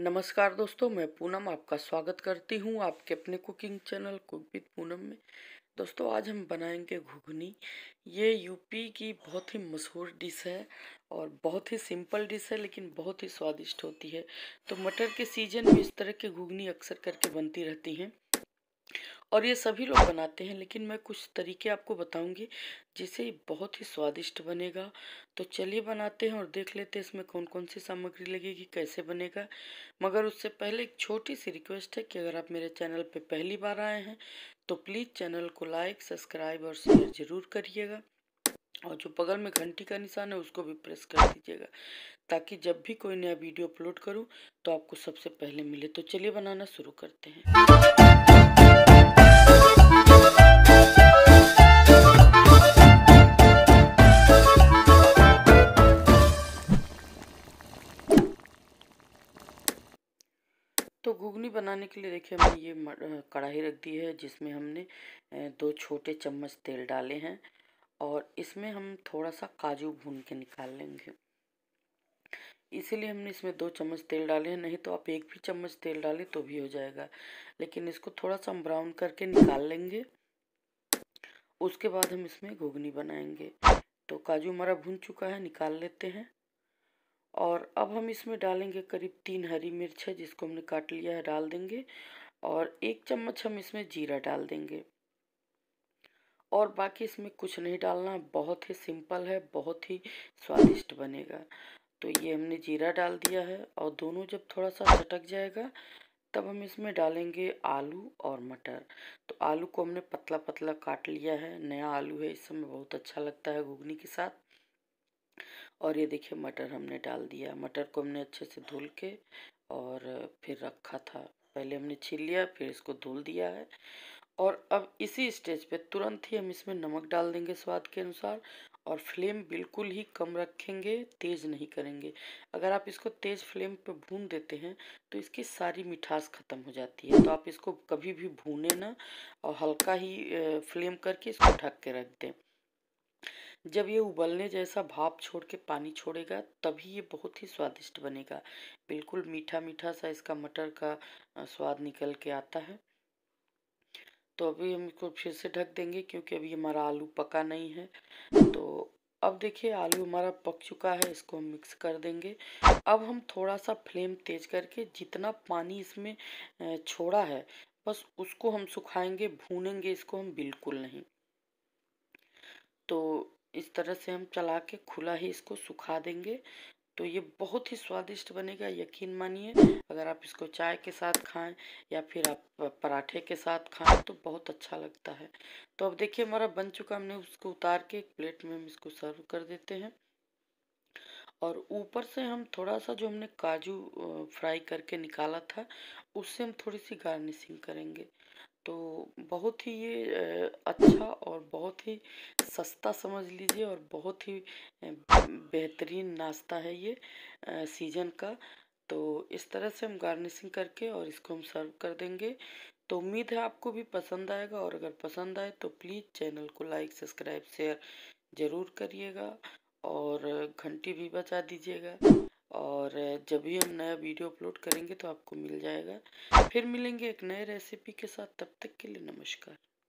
नमस्कार दोस्तों मैं पूनम आपका स्वागत करती हूँ आपके अपने cooking channel cook with Poonam में दोस्तों आज हम बनाएंगे घुघनी ये यूपी की बहुत ही मशहूर डिश है और बहुत ही सिंपल डिश है लेकिन बहुत ही स्वादिष्ट होती है तो मटर के सीजन में इस तरह की घुघनी अक्सर करके बनती रहती हैं और ये सभी लोग बनाते हैं लेकिन मैं कुछ तरीके आपको बताऊंगी जिससे बहुत ही स्वादिष्ट बनेगा तो चलिए बनाते हैं और देख लेते हैं इसमें कौन कौन सी सामग्री लगेगी कैसे बनेगा मगर उससे पहले एक छोटी सी रिक्वेस्ट है कि अगर आप मेरे चैनल पे पहली बार आए हैं तो प्लीज़ चैनल को लाइक सब्सक्राइब और शेयर ज़रूर करिएगा और जो बगल में घंटी का निशान है उसको भी प्रेस कर दीजिएगा ताकि जब भी कोई नया वीडियो अपलोड करूँ तो आपको सबसे पहले मिले तो चलिए बनाना शुरू करते हैं घुगनी बनाने के लिए देखिए हमने ये कढ़ाई रख दी है जिसमें हमने दो छोटे चम्मच तेल डाले हैं और इसमें हम थोड़ा सा काजू भून के निकाल लेंगे इसीलिए हमने इसमें दो चम्मच तेल डाले हैं नहीं तो आप एक भी चम्मच तेल डालें तो भी हो जाएगा लेकिन इसको थोड़ा सा हम ब्राउन करके निकाल लेंगे उसके बाद हम इसमें घुगनी बनाएंगे तो काजू हमारा भून चुका है निकाल लेते हैं और अब हम इसमें डालेंगे करीब तीन हरी मिर्च है जिसको हमने काट लिया है डाल देंगे और एक चम्मच हम इसमें जीरा डाल देंगे और बाकी इसमें कुछ नहीं डालना बहुत ही सिंपल है बहुत ही स्वादिष्ट बनेगा तो ये हमने जीरा डाल दिया है और दोनों जब थोड़ा सा चटक जाएगा तब हम इसमें डालेंगे आलू और मटर तो आलू को हमने पतला पतला काट लिया है नया आलू है इस समय बहुत अच्छा लगता है घुगनी के साथ और ये देखिए मटर हमने डाल दिया मटर को हमने अच्छे से धुल के और फिर रखा था पहले हमने छील लिया फिर इसको धुल दिया है और अब इसी स्टेज पे तुरंत ही हम इसमें नमक डाल देंगे स्वाद के अनुसार और फ्लेम बिल्कुल ही कम रखेंगे तेज़ नहीं करेंगे अगर आप इसको तेज़ फ्लेम पे भून देते हैं तो इसकी सारी मिठास ख़त्म हो जाती है तो आप इसको कभी भी भूने ना और हल्का ही फ्लेम करके इसको ढक के रख दें जब ये उबलने जैसा भाप छोड़ के पानी छोड़ेगा तभी ये बहुत ही स्वादिष्ट बनेगा बिल्कुल मीठा मीठा सा इसका मटर का स्वाद निकल के आता है तो अभी हम इसको फिर से ढक देंगे क्योंकि अभी हमारा आलू पका नहीं है तो अब देखिए आलू हमारा पक चुका है इसको हम मिक्स कर देंगे अब हम थोड़ा सा फ्लेम तेज करके जितना पानी इसमें छोड़ा है बस उसको हम सुखाएंगे भूनेंगे इसको हम बिल्कुल नहीं तरह से हम चला के खुला ही इसको सुखा देंगे तो ये बहुत ही स्वादिष्ट बनेगा यकीन मानिए अगर आप इसको चाय के साथ खाएं या फिर आप पराठे के साथ खाएं तो बहुत अच्छा लगता है तो अब देखिए हमारा बन चुका हमने उसको उतार के एक प्लेट में हम इसको सर्व कर देते हैं और ऊपर से हम थोड़ा सा जो हमने काजू फ्राई करके निकाला था उससे हम थोड़ी सी गार्निशिंग करेंगे तो बहुत ही ये अच्छा और बहुत ही सस्ता समझ लीजिए और बहुत ही बेहतरीन नाश्ता है ये सीजन का तो इस तरह से हम गार्निशिंग करके और इसको हम सर्व कर देंगे तो उम्मीद है आपको भी पसंद आएगा और अगर पसंद आए तो प्लीज़ चैनल को लाइक सब्सक्राइब शेयर ज़रूर करिएगा और घंटी भी बचा दीजिएगा और जब भी हम नया वीडियो अपलोड करेंगे तो आपको मिल जाएगा फिर मिलेंगे एक नए रेसिपी के साथ तब तक के लिए नमस्कार